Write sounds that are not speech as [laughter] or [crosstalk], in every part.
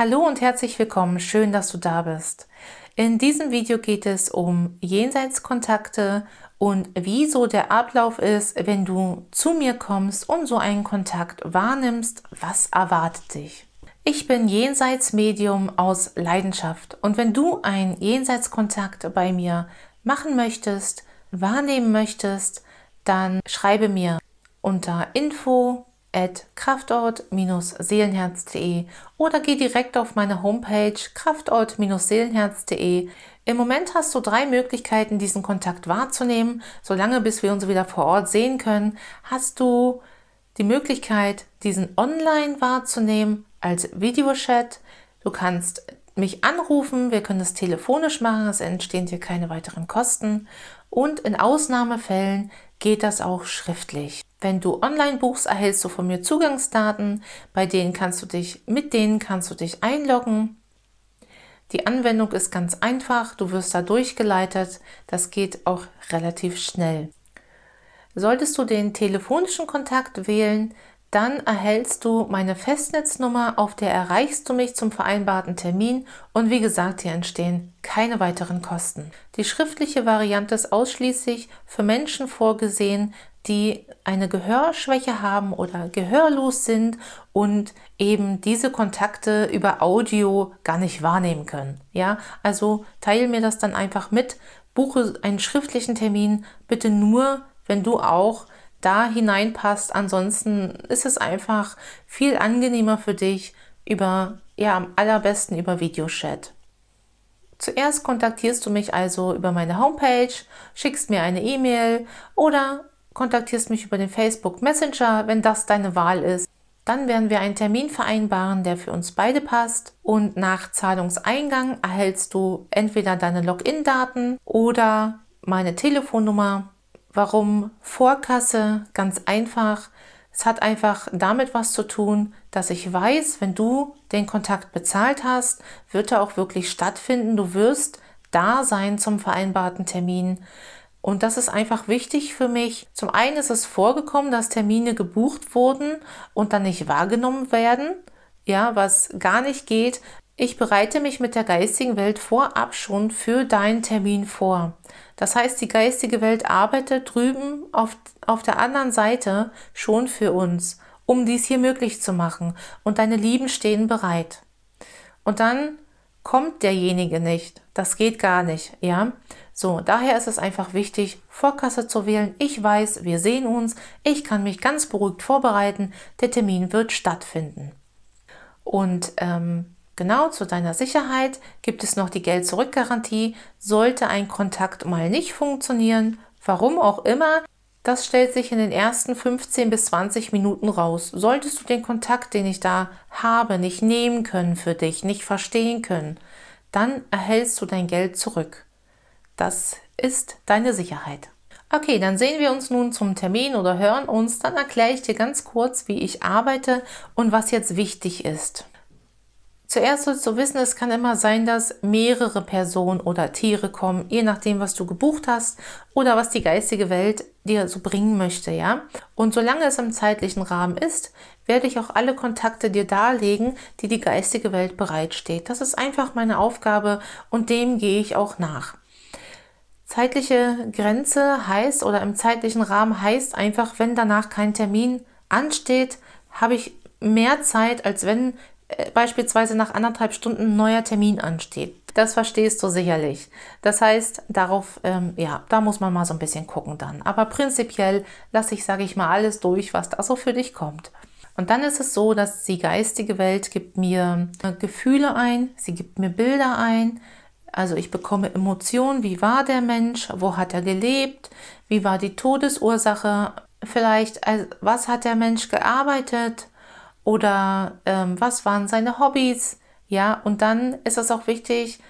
Hallo und herzlich willkommen, schön, dass du da bist. In diesem Video geht es um Jenseitskontakte und wieso der Ablauf ist, wenn du zu mir kommst und so einen Kontakt wahrnimmst, was erwartet dich. Ich bin Jenseitsmedium aus Leidenschaft und wenn du einen Jenseitskontakt bei mir machen möchtest, wahrnehmen möchtest, dann schreibe mir unter info at kraftort-seelenherz.de oder geh direkt auf meine Homepage kraftort-seelenherz.de. Im Moment hast du drei Möglichkeiten, diesen Kontakt wahrzunehmen. Solange bis wir uns wieder vor Ort sehen können, hast du die Möglichkeit, diesen online wahrzunehmen als Videochat. Du kannst mich anrufen, wir können das telefonisch machen, es entstehen dir keine weiteren Kosten. Und in Ausnahmefällen geht das auch schriftlich. Wenn du online buchst, erhältst du von mir Zugangsdaten, bei denen kannst du dich, mit denen kannst du dich einloggen. Die Anwendung ist ganz einfach, du wirst da durchgeleitet, das geht auch relativ schnell. Solltest du den telefonischen Kontakt wählen, dann erhältst du meine Festnetznummer, auf der erreichst du mich zum vereinbarten Termin und wie gesagt, hier entstehen keine weiteren Kosten. Die schriftliche Variante ist ausschließlich für Menschen vorgesehen, die eine Gehörschwäche haben oder gehörlos sind und eben diese Kontakte über Audio gar nicht wahrnehmen können. Ja, also teile mir das dann einfach mit, buche einen schriftlichen Termin, bitte nur, wenn du auch da hineinpasst. Ansonsten ist es einfach viel angenehmer für dich über, ja, am allerbesten über Videochat. Zuerst kontaktierst du mich also über meine Homepage, schickst mir eine E-Mail oder kontaktierst mich über den Facebook Messenger, wenn das deine Wahl ist. Dann werden wir einen Termin vereinbaren, der für uns beide passt. Und nach Zahlungseingang erhältst du entweder deine Login-Daten oder meine Telefonnummer. Warum Vorkasse? Ganz einfach. Es hat einfach damit was zu tun, dass ich weiß, wenn du den Kontakt bezahlt hast, wird er auch wirklich stattfinden. Du wirst da sein zum vereinbarten Termin. Und das ist einfach wichtig für mich. Zum einen ist es vorgekommen, dass Termine gebucht wurden und dann nicht wahrgenommen werden. Ja, was gar nicht geht. Ich bereite mich mit der geistigen Welt vorab schon für deinen Termin vor. Das heißt, die geistige Welt arbeitet drüben auf, auf der anderen Seite schon für uns, um dies hier möglich zu machen. Und deine Lieben stehen bereit. Und dann kommt derjenige nicht. Das geht gar nicht, ja. So, daher ist es einfach wichtig, Vorkasse zu wählen. Ich weiß, wir sehen uns, ich kann mich ganz beruhigt vorbereiten, der Termin wird stattfinden. Und ähm, genau zu deiner Sicherheit gibt es noch die Geld-Zurück-Garantie. Sollte ein Kontakt mal nicht funktionieren, warum auch immer, das stellt sich in den ersten 15 bis 20 Minuten raus. Solltest du den Kontakt, den ich da habe, nicht nehmen können für dich, nicht verstehen können, dann erhältst du dein Geld zurück. Das ist deine Sicherheit. Okay, dann sehen wir uns nun zum Termin oder hören uns. Dann erkläre ich dir ganz kurz, wie ich arbeite und was jetzt wichtig ist. Zuerst sollst du wissen, es kann immer sein, dass mehrere Personen oder Tiere kommen, je nachdem, was du gebucht hast oder was die geistige Welt dir so bringen möchte, ja? Und solange es im zeitlichen Rahmen ist, werde ich auch alle Kontakte dir darlegen, die die geistige Welt bereitsteht. Das ist einfach meine Aufgabe und dem gehe ich auch nach. Zeitliche Grenze heißt oder im zeitlichen Rahmen heißt einfach, wenn danach kein Termin ansteht, habe ich mehr Zeit, als wenn äh, beispielsweise nach anderthalb Stunden ein neuer Termin ansteht. Das verstehst du sicherlich. Das heißt, darauf, ähm, ja, da muss man mal so ein bisschen gucken dann. Aber prinzipiell lasse ich, sage ich mal, alles durch, was da so für dich kommt. Und dann ist es so, dass die geistige Welt gibt mir äh, Gefühle ein, sie gibt mir Bilder ein. Also ich bekomme Emotionen, wie war der Mensch, wo hat er gelebt, wie war die Todesursache, vielleicht, also was hat der Mensch gearbeitet, oder ähm, was waren seine Hobbys, ja, und dann ist es auch wichtig,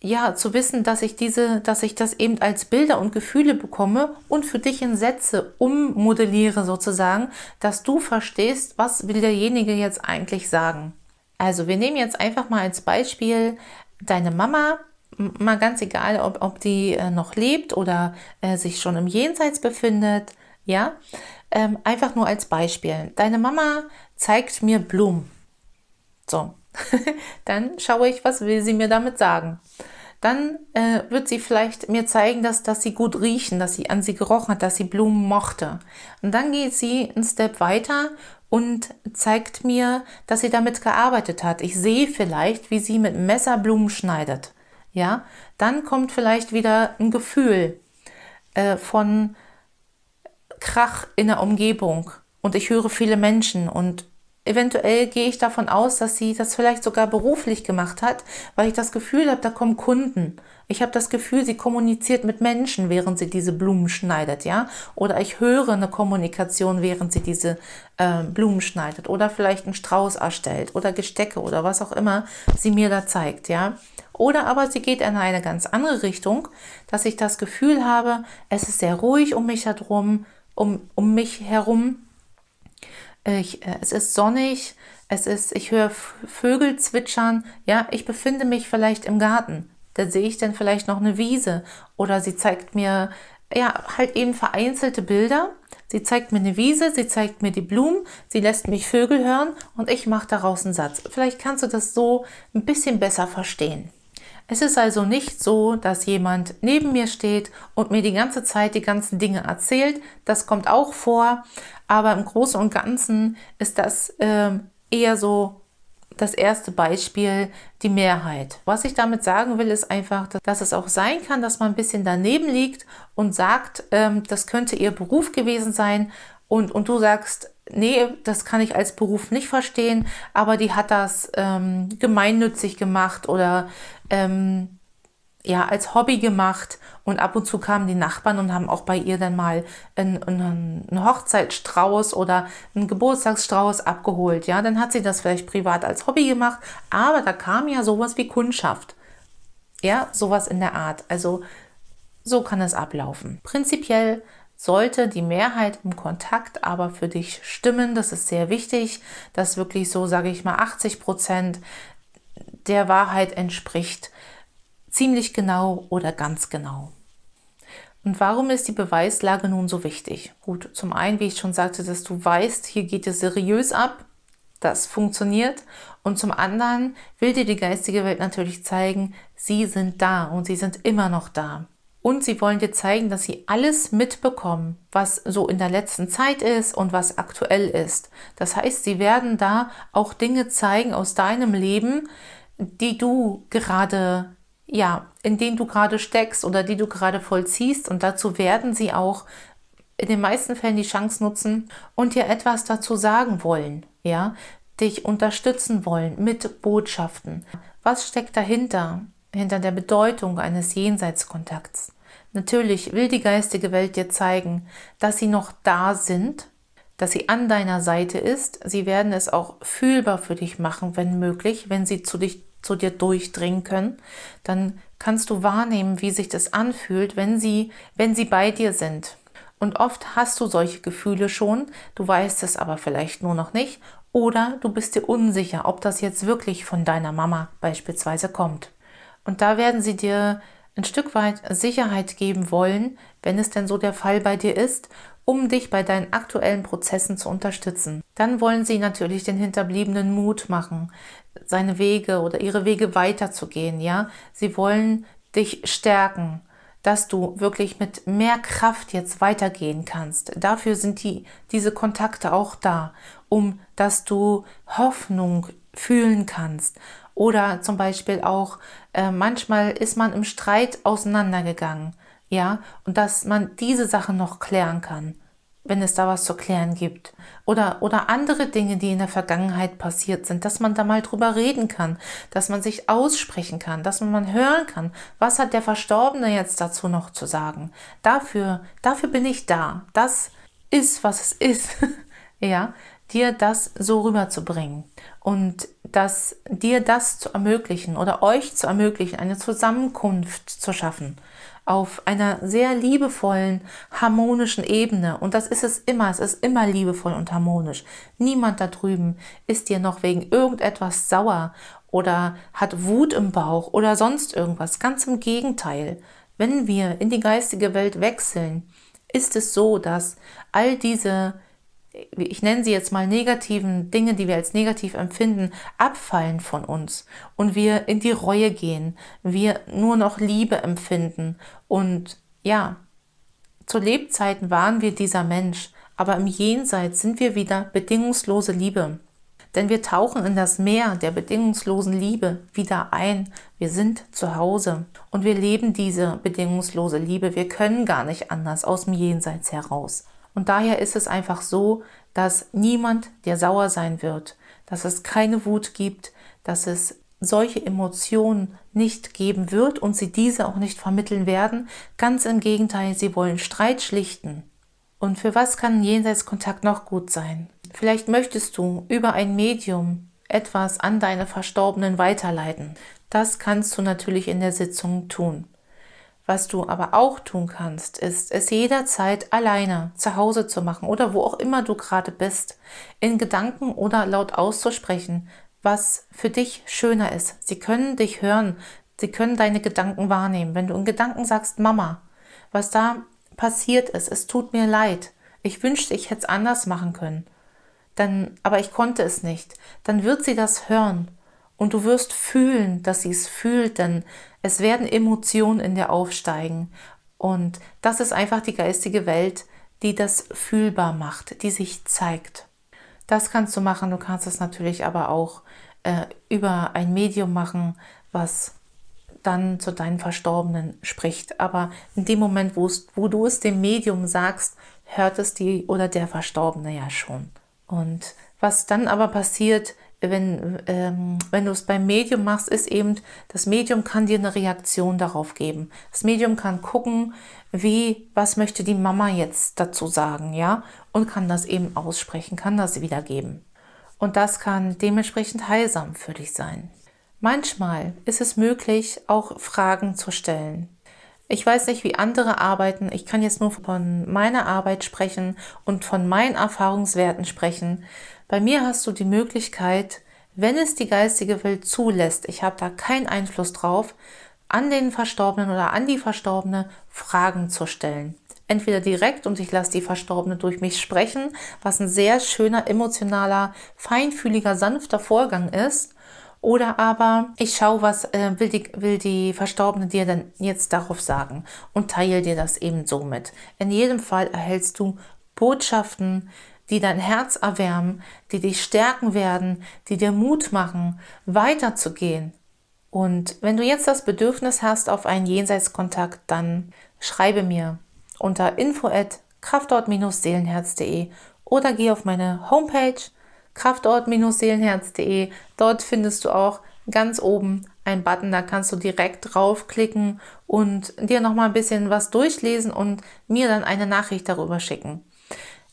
ja, zu wissen, dass ich diese, dass ich das eben als Bilder und Gefühle bekomme und für dich in Sätze ummodelliere sozusagen, dass du verstehst, was will derjenige jetzt eigentlich sagen. Also wir nehmen jetzt einfach mal als Beispiel deine Mama, mal ganz egal, ob, ob die äh, noch lebt oder äh, sich schon im Jenseits befindet, ja, ähm, einfach nur als Beispiel. Deine Mama zeigt mir Blumen. So, [laughs] dann schaue ich, was will sie mir damit sagen. Dann äh, wird sie vielleicht mir zeigen, dass, dass sie gut riechen, dass sie an sie gerochen hat, dass sie Blumen mochte. Und dann geht sie einen Step weiter und zeigt mir, dass sie damit gearbeitet hat. Ich sehe vielleicht, wie sie mit Messer Blumen schneidet. Ja, dann kommt vielleicht wieder ein Gefühl äh, von Krach in der Umgebung und ich höre viele Menschen und eventuell gehe ich davon aus, dass sie das vielleicht sogar beruflich gemacht hat, weil ich das Gefühl habe, da kommen Kunden. Ich habe das Gefühl, sie kommuniziert mit Menschen, während sie diese Blumen schneidet, ja? Oder ich höre eine Kommunikation, während sie diese äh, Blumen schneidet oder vielleicht einen Strauß erstellt oder Gestecke oder was auch immer sie mir da zeigt, ja? Oder aber sie geht in eine ganz andere Richtung, dass ich das Gefühl habe, es ist sehr ruhig um mich herum, um, um mich herum. Ich, äh, es ist sonnig, es ist, ich höre Vögel zwitschern, ja, ich befinde mich vielleicht im Garten. Da sehe ich dann vielleicht noch eine Wiese oder sie zeigt mir ja halt eben vereinzelte Bilder. Sie zeigt mir eine Wiese, sie zeigt mir die Blumen, sie lässt mich Vögel hören und ich mache daraus einen Satz. Vielleicht kannst du das so ein bisschen besser verstehen. Es ist also nicht so, dass jemand neben mir steht und mir die ganze Zeit die ganzen Dinge erzählt. Das kommt auch vor, aber im Großen und Ganzen ist das äh, eher so das erste Beispiel die Mehrheit. Was ich damit sagen will, ist einfach, dass es auch sein kann, dass man ein bisschen daneben liegt und sagt, ähm, das könnte ihr Beruf gewesen sein und, und du sagst, nee, das kann ich als Beruf nicht verstehen, aber die hat das ähm, gemeinnützig gemacht oder ähm, ja, als Hobby gemacht und ab und zu kamen die Nachbarn und haben auch bei ihr dann mal einen, einen Hochzeitsstrauß oder einen Geburtstagsstrauß abgeholt. Ja, dann hat sie das vielleicht privat als Hobby gemacht, aber da kam ja sowas wie Kundschaft. Ja, sowas in der Art. Also so kann es ablaufen. Prinzipiell sollte die Mehrheit im Kontakt aber für dich stimmen. Das ist sehr wichtig, dass wirklich so, sage ich mal, 80 Prozent der Wahrheit entspricht. Ziemlich genau oder ganz genau. Und warum ist die Beweislage nun so wichtig? Gut, zum einen, wie ich schon sagte, dass du weißt, hier geht es seriös ab, das funktioniert. Und zum anderen will dir die geistige Welt natürlich zeigen, sie sind da und sie sind immer noch da und sie wollen dir zeigen, dass sie alles mitbekommen, was so in der letzten Zeit ist und was aktuell ist. Das heißt, sie werden da auch Dinge zeigen aus deinem Leben, die du gerade, ja, in denen du gerade steckst oder die du gerade vollziehst und dazu werden sie auch in den meisten Fällen die Chance nutzen und dir etwas dazu sagen wollen, ja, dich unterstützen wollen mit Botschaften. Was steckt dahinter? hinter der Bedeutung eines Jenseitskontakts. Natürlich will die geistige Welt dir zeigen, dass sie noch da sind, dass sie an deiner Seite ist. Sie werden es auch fühlbar für dich machen, wenn möglich, wenn sie zu, dich, zu dir durchdringen können. Dann kannst du wahrnehmen, wie sich das anfühlt, wenn sie, wenn sie bei dir sind. Und oft hast du solche Gefühle schon, du weißt es aber vielleicht nur noch nicht oder du bist dir unsicher, ob das jetzt wirklich von deiner Mama beispielsweise kommt. Und da werden sie dir ein Stück weit Sicherheit geben wollen, wenn es denn so der Fall bei dir ist, um dich bei deinen aktuellen Prozessen zu unterstützen. Dann wollen sie natürlich den Hinterbliebenen Mut machen, seine Wege oder ihre Wege weiterzugehen, ja. Sie wollen dich stärken, dass du wirklich mit mehr Kraft jetzt weitergehen kannst. Dafür sind die, diese Kontakte auch da, um dass du Hoffnung fühlen kannst, oder zum Beispiel auch, äh, manchmal ist man im Streit auseinandergegangen. Ja, und dass man diese Sachen noch klären kann, wenn es da was zu klären gibt. Oder, oder andere Dinge, die in der Vergangenheit passiert sind, dass man da mal drüber reden kann, dass man sich aussprechen kann, dass man mal hören kann, was hat der Verstorbene jetzt dazu noch zu sagen. Dafür, dafür bin ich da. Das ist, was es ist. [laughs] ja, dir das so rüberzubringen und das, dir das zu ermöglichen oder euch zu ermöglichen, eine Zusammenkunft zu schaffen auf einer sehr liebevollen, harmonischen Ebene. Und das ist es immer. Es ist immer liebevoll und harmonisch. Niemand da drüben ist dir noch wegen irgendetwas sauer oder hat Wut im Bauch oder sonst irgendwas. Ganz im Gegenteil. Wenn wir in die geistige Welt wechseln, ist es so, dass all diese ich nenne sie jetzt mal negativen Dinge, die wir als negativ empfinden, abfallen von uns und wir in die Reue gehen, wir nur noch Liebe empfinden und ja, zu Lebzeiten waren wir dieser Mensch, aber im Jenseits sind wir wieder bedingungslose Liebe. Denn wir tauchen in das Meer der bedingungslosen Liebe wieder ein. Wir sind zu Hause und wir leben diese bedingungslose Liebe. Wir können gar nicht anders aus dem Jenseits heraus. Und daher ist es einfach so, dass niemand dir sauer sein wird, dass es keine Wut gibt, dass es solche Emotionen nicht geben wird und sie diese auch nicht vermitteln werden. Ganz im Gegenteil, sie wollen Streit schlichten. Und für was kann Jenseitskontakt noch gut sein? Vielleicht möchtest du über ein Medium etwas an deine Verstorbenen weiterleiten. Das kannst du natürlich in der Sitzung tun. Was du aber auch tun kannst, ist, es jederzeit alleine zu Hause zu machen oder wo auch immer du gerade bist, in Gedanken oder laut auszusprechen, was für dich schöner ist. Sie können dich hören, sie können deine Gedanken wahrnehmen. Wenn du in Gedanken sagst, Mama, was da passiert ist, es tut mir leid, ich wünschte, ich hätte es anders machen können, dann, aber ich konnte es nicht, dann wird sie das hören und du wirst fühlen, dass sie es fühlt, denn es werden Emotionen in dir aufsteigen. Und das ist einfach die geistige Welt, die das fühlbar macht, die sich zeigt. Das kannst du machen. Du kannst es natürlich aber auch äh, über ein Medium machen, was dann zu deinen Verstorbenen spricht. Aber in dem Moment, wo du es dem Medium sagst, hört es die oder der Verstorbene ja schon. Und was dann aber passiert, wenn, ähm, wenn du es beim Medium machst, ist eben, das Medium kann dir eine Reaktion darauf geben. Das Medium kann gucken, wie, was möchte die Mama jetzt dazu sagen, ja, und kann das eben aussprechen, kann das wiedergeben. Und das kann dementsprechend heilsam für dich sein. Manchmal ist es möglich, auch Fragen zu stellen. Ich weiß nicht, wie andere arbeiten. Ich kann jetzt nur von meiner Arbeit sprechen und von meinen Erfahrungswerten sprechen. Bei mir hast du die Möglichkeit, wenn es die geistige Welt zulässt, ich habe da keinen Einfluss drauf, an den Verstorbenen oder an die Verstorbene Fragen zu stellen. Entweder direkt und ich lasse die Verstorbene durch mich sprechen, was ein sehr schöner, emotionaler, feinfühliger, sanfter Vorgang ist, oder aber ich schaue, was äh, will, die, will die Verstorbene dir denn jetzt darauf sagen und teile dir das eben so mit. In jedem Fall erhältst du Botschaften, die dein Herz erwärmen, die dich stärken werden, die dir Mut machen, weiterzugehen. Und wenn du jetzt das Bedürfnis hast auf einen Jenseitskontakt, dann schreibe mir unter info@kraftort-seelenherz.de oder geh auf meine Homepage kraftort-seelenherz.de. Dort findest du auch ganz oben einen Button, da kannst du direkt draufklicken und dir noch mal ein bisschen was durchlesen und mir dann eine Nachricht darüber schicken.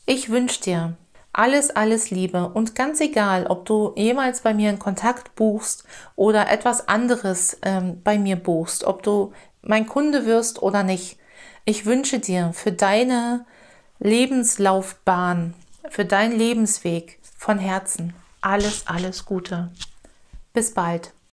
Ich wünsche dir alles, alles Liebe und ganz egal, ob du jemals bei mir einen Kontakt buchst oder etwas anderes ähm, bei mir buchst, ob du mein Kunde wirst oder nicht. Ich wünsche dir für deine Lebenslaufbahn, für deinen Lebensweg von Herzen alles, alles Gute. Bis bald.